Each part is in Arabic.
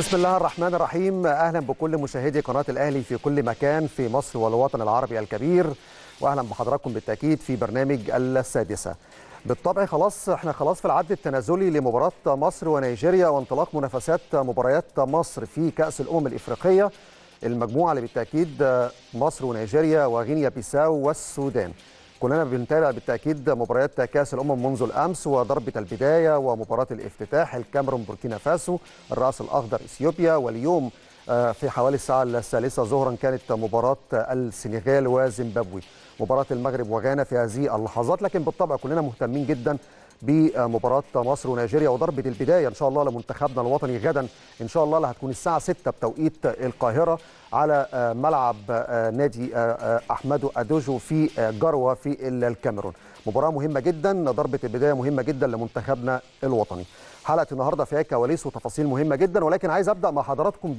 بسم الله الرحمن الرحيم اهلا بكل مشاهدي قناه الاهلي في كل مكان في مصر والوطن العربي الكبير واهلا بحضراتكم بالتاكيد في برنامج السادسه بالطبع خلاص احنا خلاص في العد التنازلي لمباراه مصر ونيجيريا وانطلاق منافسات مباريات مصر في كاس الامم الافريقيه المجموعه اللي بالتاكيد مصر ونيجيريا وغينيا بيساو والسودان كلنا بنتابع بالتاكيد مباريات كاس الامم منذ الامس وضربه البدايه ومباراه الافتتاح الكاميرون بوركينا فاسو الراس الاخضر اثيوبيا واليوم آه، في حوالي الساعة الثالثة ظهرا كانت مباراة السنغال وزيمبابوي مباراة المغرب وغانا في هذه اللحظات لكن بالطبع كلنا مهتمين جدا بمباراه مصر ونيجيريا وضربه البدايه ان شاء الله لمنتخبنا الوطني غدا ان شاء الله اللي هتكون الساعه 6 بتوقيت القاهره على آه، ملعب آه، نادي آه، أحمد ادوجو في جروه في الكاميرون مباراه مهمه جدا ضربه البدايه مهمه جدا لمنتخبنا الوطني حلقه النهارده فيها كواليس وتفاصيل مهمه جدا ولكن عايز ابدا مع حضراتكم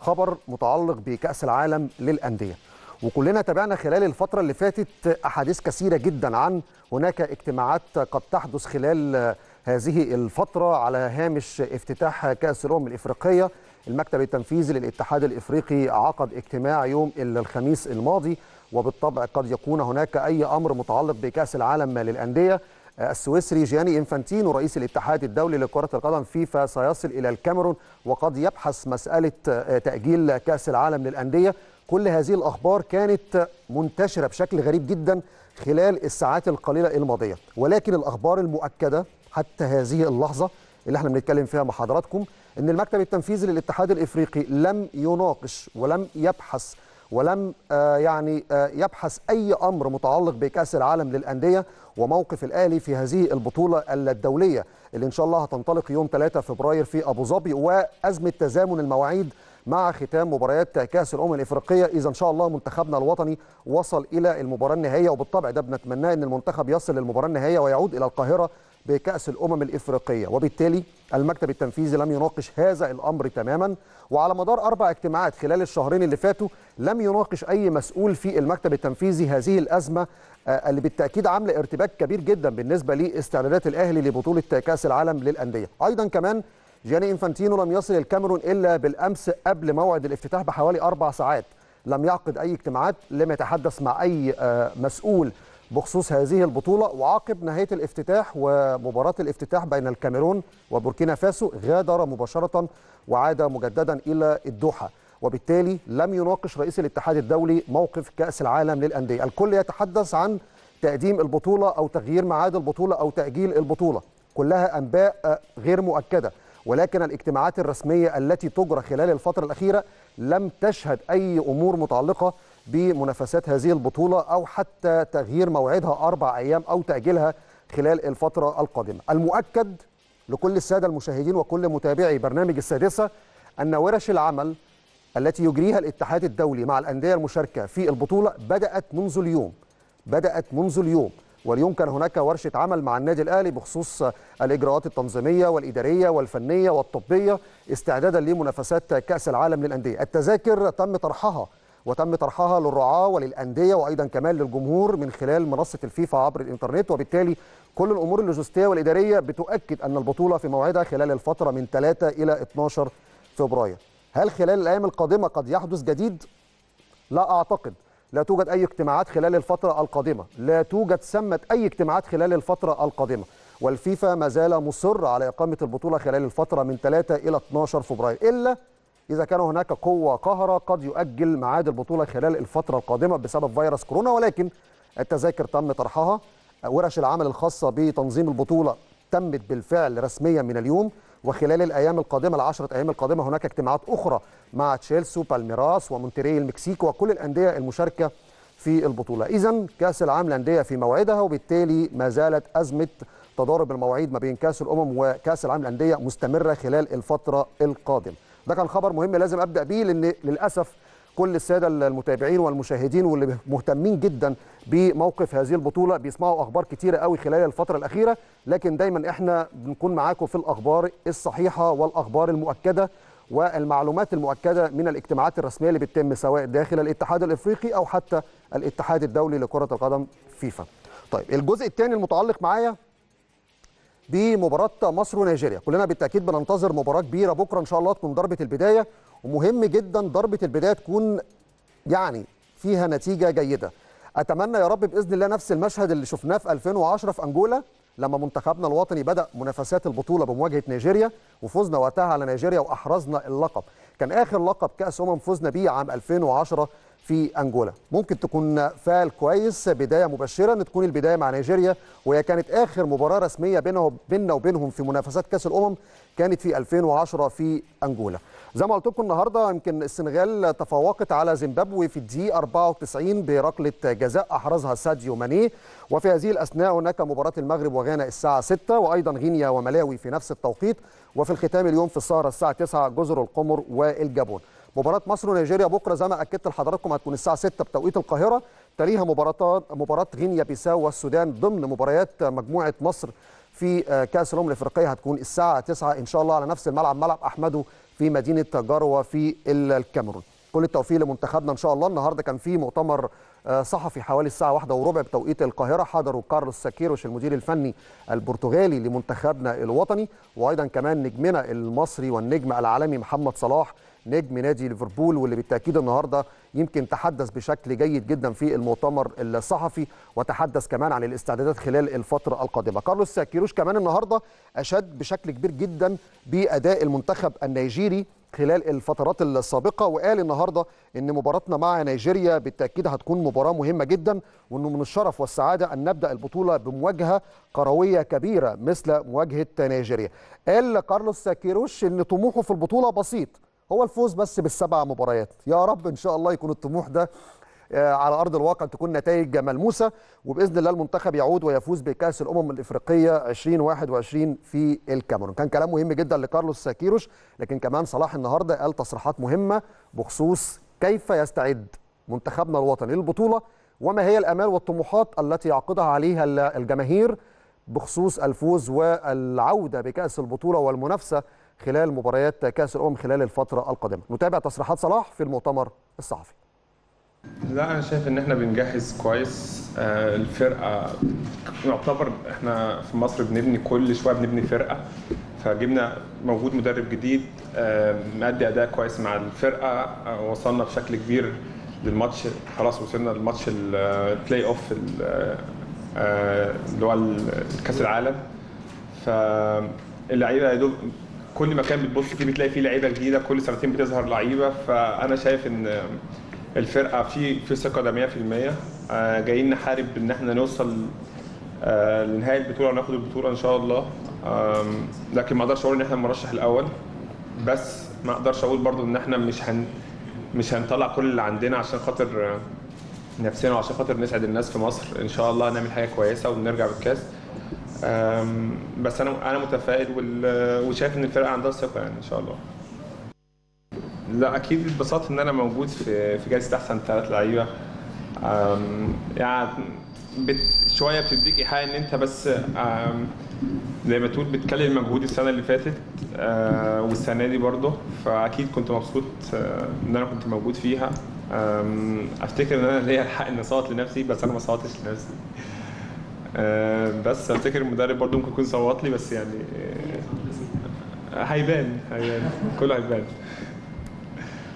بخبر متعلق بكاس العالم للانديه وكلنا تابعنا خلال الفترة اللي فاتت أحاديث كثيرة جدا عن هناك اجتماعات قد تحدث خلال هذه الفترة على هامش افتتاح كأس الأمم الإفريقية المكتب التنفيذي للاتحاد الإفريقي عقد اجتماع يوم الخميس الماضي وبالطبع قد يكون هناك أي أمر متعلق بكأس العالم للأندية السويسري جياني انفانتينو رئيس الاتحاد الدولي لكرة القدم فيفا سيصل إلى الكاميرون وقد يبحث مسألة تأجيل كأس العالم للأندية كل هذه الأخبار كانت منتشرة بشكل غريب جدا خلال الساعات القليلة الماضية ولكن الأخبار المؤكدة حتى هذه اللحظة اللي احنا بنتكلم فيها مع حضراتكم ان المكتب التنفيذي للاتحاد الافريقي لم يناقش ولم يبحث ولم آه، يعني آه، يبحث اي امر متعلق بكاس العالم للانديه وموقف الاهلي في هذه البطوله الدوليه اللي ان شاء الله هتنطلق يوم 3 فبراير في ابو ظبي وازمه تزامن المواعيد مع ختام مباريات كاس الامم الافريقيه اذا ان شاء الله منتخبنا الوطني وصل الى المباراه النهائيه وبالطبع ده بنتمناه ان المنتخب يصل للمباراه النهائيه ويعود الى القاهره بكأس الأمم الإفريقية وبالتالي المكتب التنفيذي لم يناقش هذا الأمر تماما وعلى مدار أربع اجتماعات خلال الشهرين اللي فاتوا لم يناقش أي مسؤول في المكتب التنفيذي هذه الأزمة آه، اللي بالتأكيد عاملة ارتباك كبير جدا بالنسبة لاستعدادات الأهلي لبطولة كأس العالم للأندية أيضا كمان جياني إنفانتينو لم يصل الكاميرون إلا بالأمس قبل موعد الافتتاح بحوالي أربع ساعات لم يعقد أي اجتماعات لم يتحدث مع أي آه، مسؤول بخصوص هذه البطولة وعقب نهاية الافتتاح ومباراة الافتتاح بين الكاميرون وبوركينا فاسو غادر مباشرة وعاد مجددا إلى الدوحة وبالتالي لم يناقش رئيس الاتحاد الدولي موقف كأس العالم للأندية الكل يتحدث عن تقديم البطولة أو تغيير ميعاد البطولة أو تأجيل البطولة كلها أنباء آه، غير مؤكدة ولكن الاجتماعات الرسمية التي تجرى خلال الفترة الأخيرة لم تشهد أي أمور متعلقة بمنافسات هذه البطولة أو حتى تغيير موعدها أربع أيام أو تأجيلها خلال الفترة القادمة المؤكد لكل السادة المشاهدين وكل متابعي برنامج السادسة أن ورش العمل التي يجريها الاتحاد الدولي مع الأندية المشاركة في البطولة بدأت منذ اليوم بدأت منذ اليوم واليوم كان هناك ورشه عمل مع النادي الاهلي بخصوص الاجراءات التنظيميه والاداريه والفنيه والطبيه استعدادا لمنافسات كاس العالم للانديه التذاكر تم طرحها وتم طرحها للرعاة وللأندية وأيضا كمان للجمهور من خلال منصة الفيفا عبر الإنترنت وبالتالي كل الأمور اللوجستية والإدارية بتؤكد أن البطولة في موعدها خلال الفترة من 3 إلى 12 فبراير هل خلال الأيام القادمة قد يحدث جديد؟ لا أعتقد لا توجد أي اجتماعات خلال الفترة القادمة لا توجد سمة أي اجتماعات خلال الفترة القادمة والفيفا ما زال مصر على إقامة البطولة خلال الفترة من 3 إلى 12 فبراير إلا إذا كان هناك قوة قاهرة قد يؤجل ميعاد البطولة خلال الفترة القادمة بسبب فيروس كورونا ولكن التذاكر تم طرحها ورش العمل الخاصة بتنظيم البطولة تمت بالفعل رسميا من اليوم وخلال الايام القادمه العشرة ايام القادمه هناك اجتماعات اخرى مع تشيلسي وبالميراس ومونتيري المكسيك وكل الانديه المشاركه في البطوله اذا كاس العالم للانديه في موعدها وبالتالي ما زالت ازمه تضارب المواعيد ما بين كاس الامم وكاس العالم للانديه مستمره خلال الفتره القادمه ده كان خبر مهم لازم ابدا بيه لان للاسف كل الساده المتابعين والمشاهدين واللي مهتمين جدا بموقف هذه البطوله بيسمعوا اخبار كتيره قوي خلال الفتره الاخيره لكن دايما احنا بنكون معاكم في الاخبار الصحيحه والاخبار المؤكده والمعلومات المؤكده من الاجتماعات الرسميه اللي بتتم سواء داخل الاتحاد الافريقي او حتى الاتحاد الدولي لكره القدم فيفا. طيب الجزء الثاني المتعلق معايا بمباراه مصر ونيجيريا، كلنا بالتاكيد بننتظر مباراه كبيره بكره ان شاء الله تكون ضربه البدايه ومهم جدا ضربه البدايه تكون يعني فيها نتيجه جيده. اتمنى يا رب باذن الله نفس المشهد اللي شفناه في 2010 في انجولا لما منتخبنا الوطني بدا منافسات البطوله بمواجهه نيجيريا وفزنا وقتها على نيجيريا واحرزنا اللقب كان اخر لقب كاس امم فزنا بيه عام 2010 في انجولا ممكن تكون فعل كويس بدايه مبشره ان تكون البدايه مع نيجيريا وهي كانت اخر مباراه رسميه بيننا وبينهم في منافسات كاس الامم كانت في 2010 في انجولا زي ما قلت لكم النهارده يمكن السنغال تفوقت على زيمبابوي في الدي 94 بركله جزاء احرزها ساديو ماني وفي هذه الاثناء هناك مباراه المغرب وغانا الساعه 6 وايضا غينيا وملاوي في نفس التوقيت وفي الختام اليوم في السهره الساعه 9 جزر القمر والجابون مباراه مصر ونيجيريا بكره زي ما اكدت لحضراتكم هتكون الساعه 6 بتوقيت القاهره تليها مباراه مباراه غينيا بيساو والسودان ضمن مباريات مجموعه مصر في آه، كاس الامم الافريقيه هتكون الساعه 9 ان شاء الله على نفس الملعب ملعب احمدو في مدينه جروه في الكاميرون كل التوفيق لمنتخبنا ان شاء الله النهارده كان في مؤتمر آه، صحفي حوالي الساعه واحدة وربع بتوقيت القاهره حضروا كارلوس ساكيروش المدير الفني البرتغالي لمنتخبنا الوطني وايضا كمان نجمنا المصري والنجم العالمي محمد صلاح نجم نادي ليفربول واللي بالتاكيد النهارده يمكن تحدث بشكل جيد جدا في المؤتمر الصحفي وتحدث كمان عن الاستعدادات خلال الفتره القادمه كارلوس كيروش كمان النهارده اشاد بشكل كبير جدا باداء المنتخب النيجيري خلال الفترات السابقه وقال النهارده ان مباراتنا مع نيجيريا بالتاكيد هتكون مباراه مهمه جدا وانه من الشرف والسعاده ان نبدا البطوله بمواجهه قروية كبيره مثل مواجهه نيجيريا. قال كارلوس كيروش ان طموحه في البطوله بسيط هو الفوز بس بالسبع مباريات يا رب ان شاء الله يكون الطموح ده آه، على ارض الواقع تكون نتائج ملموسه وباذن الله المنتخب يعود ويفوز بكاس الامم الافريقيه 2021 في الكاميرون كان كلام مهم جدا لكارلوس ساكيروش لكن كمان صلاح النهارده قال تصريحات مهمه بخصوص كيف يستعد منتخبنا الوطني للبطوله وما هي الامال والطموحات التي يعقدها عليها الجماهير بخصوص الفوز والعوده بكاس البطوله والمنافسه خلال مباريات كاس الامم خلال الفتره القادمه نتابع تصريحات صلاح في المؤتمر الصحفي لا انا شايف ان احنا بنجهز كويس آه، الفرقه يعتبر احنا في مصر بنبني كل شويه بنبني فرقه فجبنا موجود مدرب جديد آه، مادي اداء كويس مع الفرقه آه، وصلنا بشكل كبير للماتش خلاص وصلنا للماتش البلاي اوف اللي هو كاس العالم فاللعيبه يا دوب كل مكان بتبص فيه بتلاقي فيه لعيبه جديده كل سنتين بتظهر لعيبه فانا شايف ان الفرقه في في ثقه ده 100% آه، جايين نحارب ان احنا نوصل آه، لنهايه البطوله وناخد البطوله ان شاء الله لكن ما اقدرش اقول ان احنا المرشح الاول بس ما اقدرش اقول برضو ان احنا مش هن مش هنطلع كل اللي عندنا عشان خاطر نفسنا وعشان خاطر نسعد الناس في مصر ان شاء الله هنعمل حاجه كويسه ونرجع بالكاس بس انا انا متفائل وشايف ان الفرقه عندها ثقه يعني ان شاء الله لا اكيد اتبسطت ان انا موجود في في جائزه احسن ثلاث لعيبه يعني شويه بتديك ايحاء ان انت بس زي ما تقول بتكلم مجهود السنه اللي فاتت أه، والسنه دي برضه فاكيد كنت مبسوط أه، ان انا كنت موجود فيها افتكر ان انا ليا الحق اني اصوت لنفسي بس انا ما صوتش لنفسي آه، بس افتكر المدرب برضو ممكن يكون صوت لي بس يعني آه، هيبان هيبان كله هيبان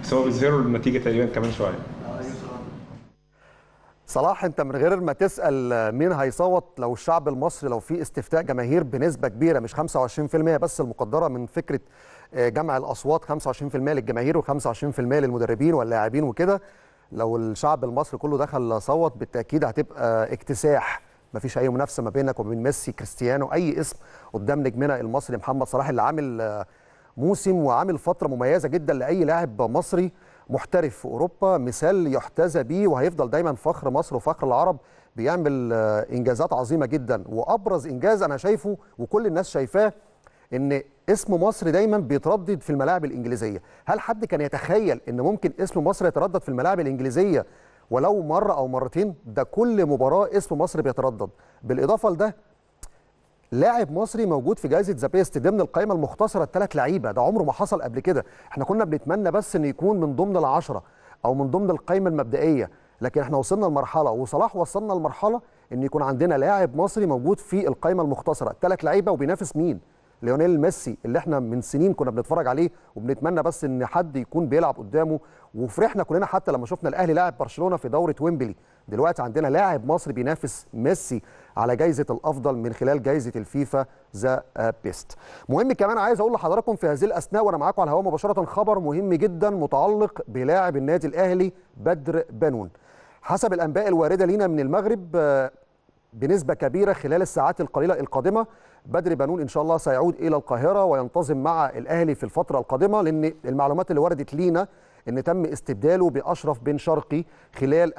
بس هو بيظهروا النتيجه تقريبا كمان شويه صلاح انت من غير ما تسال مين هيصوت لو الشعب المصري لو في استفتاء جماهير بنسبه كبيره مش 25% بس المقدره من فكره آه، جمع الاصوات 25% للجماهير و25% للمدربين واللاعبين وكده لو الشعب المصري كله دخل صوت بالتاكيد هتبقى اكتساح مفيش اي منافسه ما بينك وبين ميسي كريستيانو اي اسم قدام نجمنا المصري محمد صلاح اللي عامل آه، موسم وعامل فتره مميزه جدا لاي لاعب مصري محترف في اوروبا مثال يحتذى بيه وهيفضل دايما فخر مصر وفخر العرب بيعمل آه، انجازات عظيمه جدا وابرز انجاز انا شايفه وكل الناس شايفاه ان اسم مصر دايما بيتردد في الملاعب الانجليزيه هل حد كان يتخيل ان ممكن اسم مصر يتردد في الملاعب الانجليزيه ولو مره او مرتين ده كل مباراه اسم مصر بيتردد بالاضافه لده لاعب مصري موجود في جائزه ذا بيست ضمن القائمه المختصره الثلاث لعيبه ده عمره ما حصل قبل كده احنا كنا بنتمنى بس انه يكون من ضمن العشره او من ضمن القائمه المبدئيه لكن احنا وصلنا لمرحله وصلاح وصلنا لمرحله ان يكون عندنا لاعب مصري موجود في القائمه المختصره الثلاث لعيبه وبينافس مين ليونيل ميسي اللي احنا من سنين كنا بنتفرج عليه وبنتمنى بس ان حد يكون بيلعب قدامه وفرحنا كلنا حتى لما شفنا الاهلي لاعب برشلونه في دوره ويمبلي دلوقتي عندنا لاعب مصري بينافس ميسي على جائزه الافضل من خلال جائزه الفيفا ذا بيست مهم كمان عايز اقول لحضراتكم في هذه الاثناء وانا معاكم على الهواء مباشره خبر مهم جدا متعلق بلاعب النادي الاهلي بدر بنون حسب الانباء الوارده لينا من المغرب آه، بنسبه كبيره خلال الساعات القليله القادمه بدر بنون ان شاء الله سيعود الى القاهره وينتظم مع الاهلي في الفتره القادمه لان المعلومات اللي وردت لينا ان تم استبداله باشرف بن شرقي خلال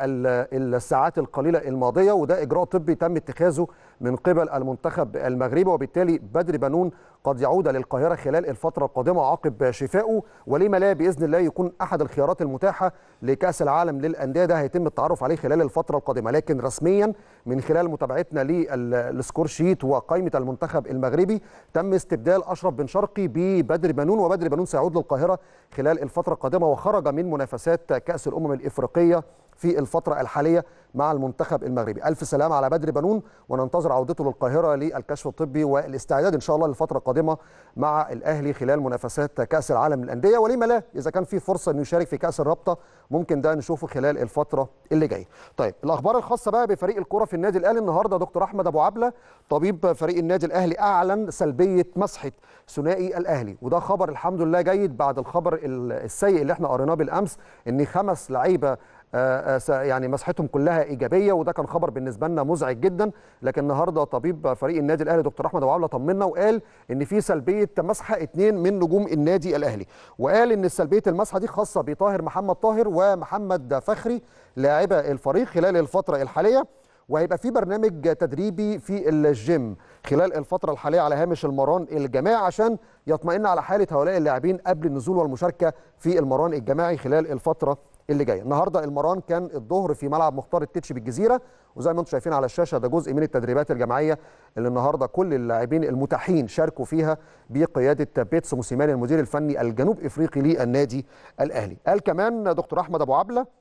الساعات القليله الماضيه وده اجراء طبي تم اتخاذه من قبل المنتخب المغربي وبالتالي بدر بنون قد يعود للقاهره خلال الفتره القادمه عقب شفائه ولما لا باذن الله يكون احد الخيارات المتاحه لكاس العالم للانديه ده هيتم التعرف عليه خلال الفتره القادمه لكن رسميا من خلال متابعتنا للسكور شيت وقائمه المنتخب المغربي تم استبدال اشرف بن شرقي ببدر بنون وبدر بنون سيعود للقاهره خلال الفتره القادمه وخرج خرج من منافسات كأس الأمم الإفريقية في الفترة الحالية مع المنتخب المغربي ألف سلام على بدر بنون وننتظر عودته للقاهرة للكشف الطبي والاستعداد إن شاء الله للفترة القادمة مع الأهلي خلال منافسات كأس العالم للأندية ولما لا إذا كان في فرصة أنه يشارك في كأس الرابطة ممكن ده نشوفه خلال الفترة اللي جاية طيب الأخبار الخاصة بقى بفريق الكرة في النادي الأهلي النهاردة دكتور أحمد أبو عبلة طبيب فريق النادي الأهلي أعلن سلبية مسحة ثنائي الأهلي وده خبر الحمد لله جيد بعد الخبر السيء اللي احنا قريناه بالأمس أن خمس لعيبة آه، آه، يعني مسحتهم كلها ايجابيه وده كان خبر بالنسبه لنا مزعج جدا لكن النهارده طبيب فريق النادي الاهلي دكتور احمد ابو عوله طمنا وقال ان في سلبيه مسحه اثنين من نجوم النادي الاهلي وقال ان سلبيه المسحه دي خاصه بطاهر محمد طاهر ومحمد فخري لاعبا الفريق خلال الفتره الحاليه وهيبقى في برنامج تدريبي في الجيم خلال الفتره الحاليه على هامش المران الجماعي عشان يطمئن على حاله هؤلاء اللاعبين قبل النزول والمشاركه في المران الجماعي خلال الفتره اللي جايه النهارده المران كان الظهر في ملعب مختار التتش بالجزيره وزي ما انتم شايفين على الشاشه ده جزء من التدريبات الجماعيه اللي النهارده كل اللاعبين المتاحين شاركوا فيها بقياده بيتس موسيماني المدير الفني الجنوب افريقي للنادي الاهلي قال كمان دكتور احمد ابو عبله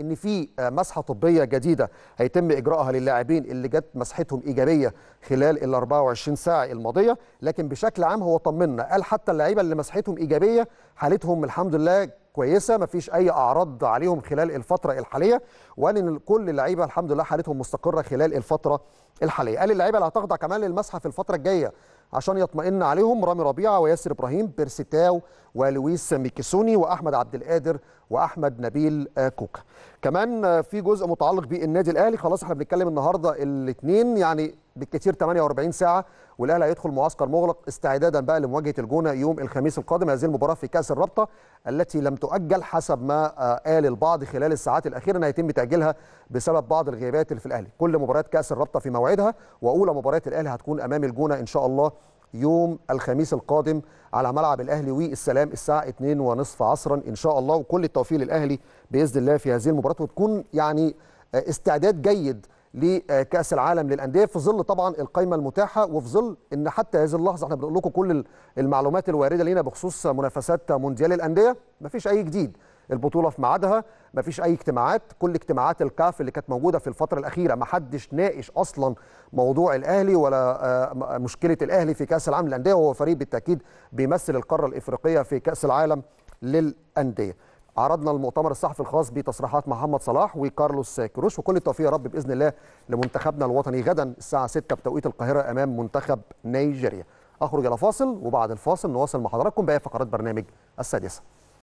ان في آه، مسحه طبيه جديده هيتم اجراءها للاعبين اللي جت مسحتهم ايجابيه خلال ال 24 ساعه الماضيه لكن بشكل عام هو طمنا قال حتى اللعيبه اللي مسحتهم ايجابيه حالتهم الحمد لله كويسه ما فيش اي اعراض عليهم خلال الفتره الحاليه وقال ان كل اللعيبه الحمد لله حالتهم مستقره خلال الفتره الحاليه قال اللعيبه اللي هتخضع كمان للمسحه في الفتره الجايه عشان يطمئن عليهم رامي ربيعه وياسر ابراهيم بيرسيتاو ولويس ميكيسوني واحمد عبد القادر واحمد نبيل آه، كوكا كمان آه، في جزء متعلق بالنادي الاهلي خلاص احنا بنتكلم النهارده الاثنين يعني بالكثير 48 ساعه والاهلي هيدخل معسكر مغلق استعدادا بقى لمواجهه الجونه يوم الخميس القادم هذه المباراه في كاس الرابطه التي لم تؤجل حسب ما آه، قال البعض خلال الساعات الاخيره انها يتم تاجيلها بسبب بعض الغيابات اللي في الاهلي كل مباريات كاس الرابطه في موعدها واولى مباريات الاهلي هتكون امام الجونه ان شاء الله يوم الخميس القادم على ملعب الاهلي والسلام الساعه 2:30 عصرا ان شاء الله وكل التوفيق للاهلي باذن الله في هذه المباراه وتكون يعني آه، استعداد جيد لكاس العالم للانديه في ظل طبعا القائمه المتاحه وفي ظل ان حتى هذه اللحظه احنا بنقول لكم كل المعلومات الوارده لينا بخصوص منافسات مونديال الانديه مفيش اي جديد البطوله في ميعادها مفيش اي اجتماعات كل اجتماعات الكاف اللي كانت موجوده في الفتره الاخيره ما حدش ناقش اصلا موضوع الاهلي ولا آه، مشكله الاهلي في كاس العالم للانديه وهو فريق بالتاكيد بيمثل القاره الافريقيه في كاس العالم للانديه عرضنا المؤتمر الصحفي الخاص بتصريحات محمد صلاح وكارلوس كروش وكل التوفيق يا رب باذن الله لمنتخبنا الوطني غدا الساعه 6 بتوقيت القاهره امام منتخب نيجيريا اخرج الى فاصل وبعد الفاصل نواصل مع حضراتكم باقي فقرات برنامج السادسه